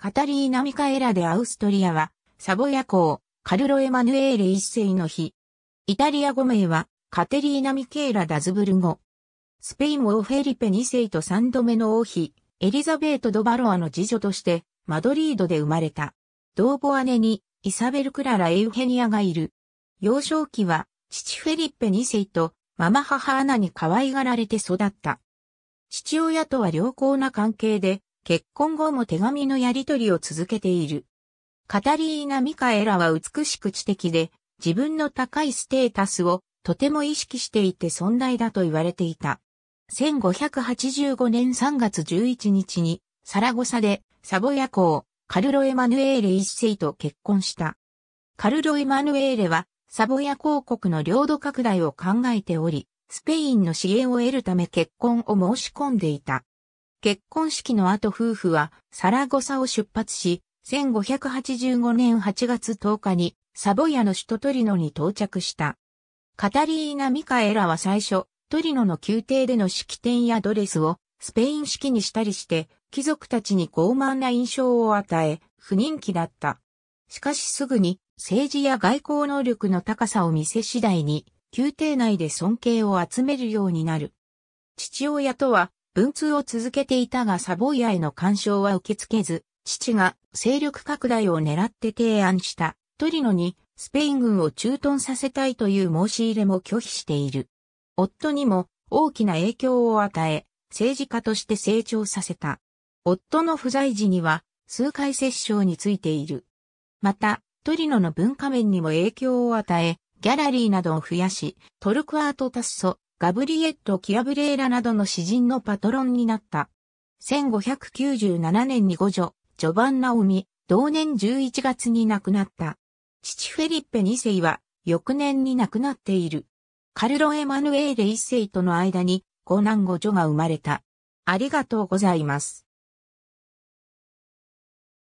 カタリーナ・ミカエラ・でアウストリアは、サボヤ公、カルロ・エマヌエーレ一世の日。イタリア語名は、カテリーナ・ミケーラ・ダズブル語。スペイン王フェリペ二世と三度目の王妃、エリザベート・ド・バロアの次女として、マドリードで生まれた。同母姉に、イサベル・クララ・エウヘニアがいる。幼少期は、父フェリペ二世と、ママ母アナに可愛がられて育った。父親とは良好な関係で、結婚後も手紙のやり取りを続けている。カタリーナ・ミカエラは美しく知的で、自分の高いステータスをとても意識していて存在だと言われていた。1585年3月11日にサラゴサでサボヤ公カルロ・エマヌエーレ一世と結婚した。カルロ・エマヌエーレはサボヤ公国の領土拡大を考えており、スペインの支援を得るため結婚を申し込んでいた。結婚式の後夫婦はサラゴサを出発し、1585年8月10日にサボヤの首都トリノに到着した。カタリーナ・ミカエラは最初、トリノの宮廷での式典やドレスをスペイン式にしたりして、貴族たちに傲慢な印象を与え、不人気だった。しかしすぐに政治や外交能力の高さを見せ次第に、宮廷内で尊敬を集めるようになる。父親とは文通を続けていたがサボイアへの干渉は受け付けず、父が勢力拡大を狙って提案したトリノにスペイン軍を駐屯させたいという申し入れも拒否している。夫にも大きな影響を与え、政治家として成長させた。夫の不在時には数回接触についている。また、トリノの文化面にも影響を与え、ギャラリーなどを増やし、トルクアート・タッソ、ガブリエット・キアブレーラなどの詩人のパトロンになった。1597年に五女、ジョバンナ・オミ、同年11月に亡くなった。父フェリッペ2世は、翌年に亡くなっている。カルロ・エマヌエーレ1世との間に、五男五女が生まれた。ありがとうございます。